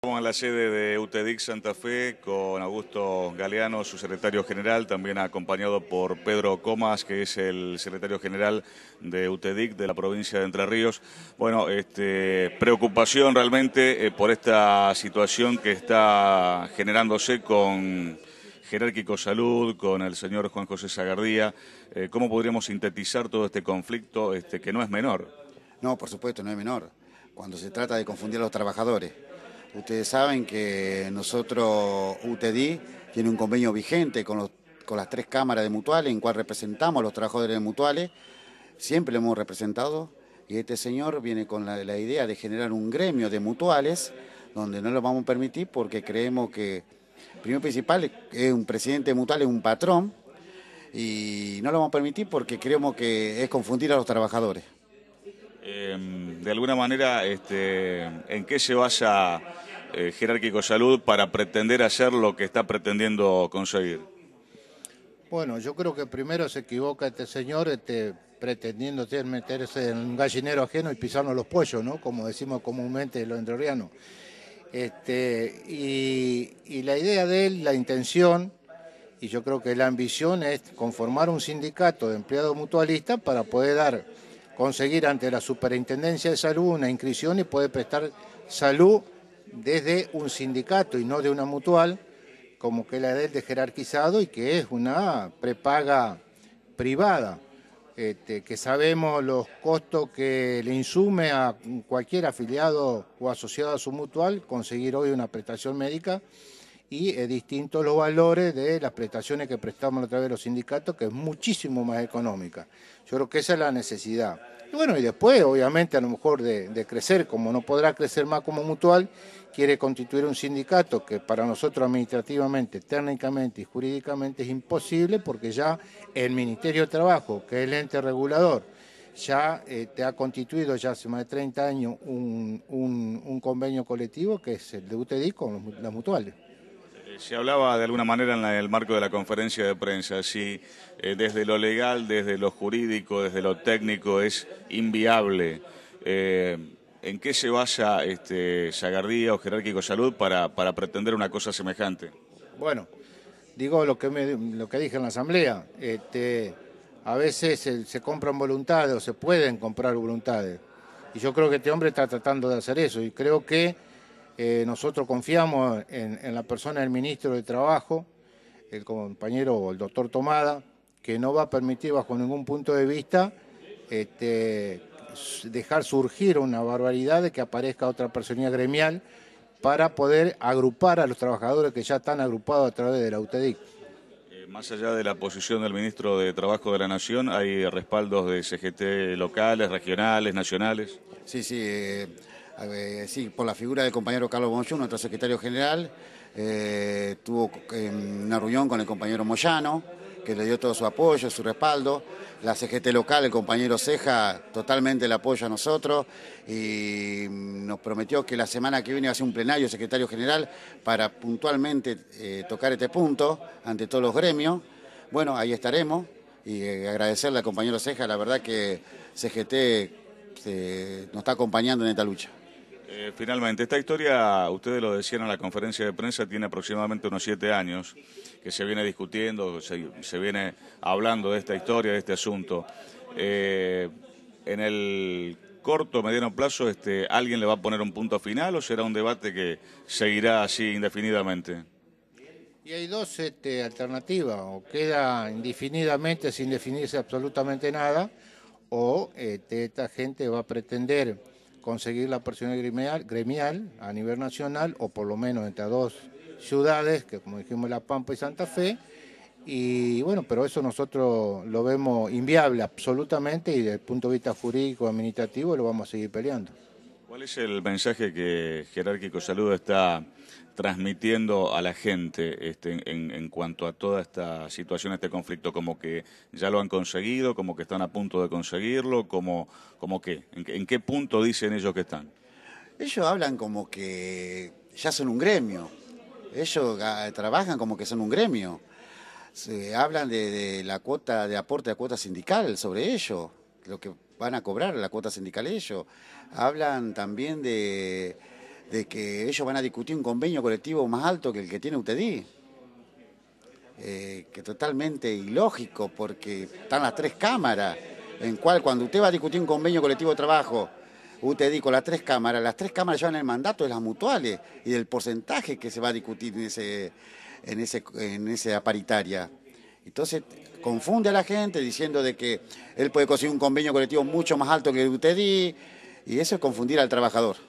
Estamos en la sede de UTEDIC Santa Fe con Augusto Galeano, su secretario general, también acompañado por Pedro Comas, que es el secretario general de UTEDIC de la provincia de Entre Ríos. Bueno, este, preocupación realmente eh, por esta situación que está generándose con Jerárquico Salud, con el señor Juan José Zagardía. Eh, ¿Cómo podríamos sintetizar todo este conflicto este, que no es menor? No, por supuesto, no es menor. Cuando se trata de confundir a los trabajadores Ustedes saben que nosotros, UTD, tiene un convenio vigente con, las tres cámaras de mutuales, en cual representamos a los trabajadores de mutuales, siempre lo hemos representado, y este señor viene con la, idea de generar un gremio de mutuales, donde no lo vamos a permitir porque creemos que, primero principal, es un presidente de mutuales, un patrón, y no lo vamos a permitir porque creemos que es confundir a los trabajadores. Em, de alguna manera, este, ¿en qué se basa eh, jerárquico salud para pretender hacer lo que está pretendiendo conseguir? Bueno, yo creo que primero se equivoca este señor este, pretendiendo meterse en un gallinero ajeno y pisarnos los pollos, ¿no? Como decimos comúnmente los entrerrianos. Este, y, y la idea de él, la intención, y yo creo que la ambición es conformar un sindicato de empleados mutualistas para poder dar, conseguir ante la Superintendencia de Salud una inscripción y poder prestar salud desde un sindicato y no de una mutual, como que la del de jerarquizado y que es una prepaga privada, este, que sabemos los costos que le insume a cualquier afiliado o asociado a su mutual conseguir hoy una prestación médica y es distinto los valores de las prestaciones que prestamos a través de los sindicatos, que es muchísimo más económica. Yo creo que esa es la necesidad. Y bueno, y después, obviamente, a lo mejor de, crecer, como no podrá crecer más como mutual, quiere constituir un sindicato que para nosotros administrativamente, técnicamente y jurídicamente es imposible porque ya el Ministerio de Trabajo, que es el ente regulador, ya eh, te ha constituido ya hace más de 30 años un, convenio colectivo que es el de UTEDI con las mutuales. Se hablaba de alguna manera en el marco de la conferencia de prensa, si eh, desde lo legal, desde lo jurídico, desde lo técnico es inviable. Eh, ¿En qué se basa este, Sagardía o Jerárquico Salud para, para pretender una cosa semejante? Bueno, digo lo que, lo que dije en la asamblea. Este, a veces se, se compran voluntades o se pueden comprar voluntades. Y yo creo que este hombre está tratando de hacer eso y creo que eh, nosotros confiamos en, la persona del ministro de Trabajo, el compañero, el doctor Tomada, que no va a permitir bajo ningún punto de vista este, dejar surgir una barbaridad de que aparezca otra personía gremial para poder agrupar a los trabajadores que ya están agrupados a través de la UTEDIC. Eh, más allá de la posición del ministro de Trabajo de la Nación, ¿hay respaldos de CGT locales, regionales, nacionales? Sí, sí. Eh, eh, sí, por la figura del compañero Carlos Bonchú, nuestro secretario general, eh, tuvo eh, una reunión con el compañero Moyano, que le dio todo su apoyo, su respaldo. La CGT local, el compañero Ceja, totalmente le apoya a nosotros y nos prometió que la semana que viene va a ser un plenario, secretario general, para puntualmente tocar este punto ante todos los gremios. Bueno, ahí estaremos y agradecerle al compañero Ceja, la verdad que CGT nos está acompañando en esta lucha. Eh, finalmente, esta historia, ustedes lo decían en la conferencia de prensa, tiene aproximadamente unos siete años que se viene discutiendo, se, viene hablando de esta historia, de este asunto. Eh, en el corto, mediano plazo, este, ¿alguien le va a poner un punto final o será un debate que seguirá así indefinidamente? Y hay dos este, alternativas, o queda indefinidamente sin definirse absolutamente nada, o este, esta gente va a pretender conseguir la presión gremial, a nivel nacional, o por lo menos entre dos ciudades, que como dijimos La Pampa y Santa Fe, y bueno, pero eso nosotros lo vemos inviable absolutamente y desde el punto de vista jurídico, administrativo, lo vamos a seguir peleando. ¿Cuál es el mensaje que Jerárquico Salud está transmitiendo a la gente este, en, cuanto a toda esta situación, este conflicto? ¿Como que ya lo han conseguido? ¿Como que están a punto de conseguirlo? ¿Como, como qué? ¿En, qué punto dicen ellos que están? Ellos hablan como que ya son un gremio. Ellos ah, trabajan como que son un gremio. Se hablan de, la cuota de aporte a cuota sindical sobre ellos, Lo que van a cobrar la cuota sindical ellos. Hablan también de, que ellos van a discutir un convenio colectivo más alto que el que tiene UTEDI. Eh, que totalmente ilógico, porque están las tres cámaras, en cual cuando usted va a discutir un convenio colectivo de trabajo, UTEDI con las tres cámaras, las tres cámaras llevan el mandato de las mutuales y del porcentaje que se va a discutir en ese, en ese, en esa paritaria. Entonces confunde a la gente diciendo de que él puede conseguir un convenio colectivo mucho más alto que el UTd y eso es confundir al trabajador.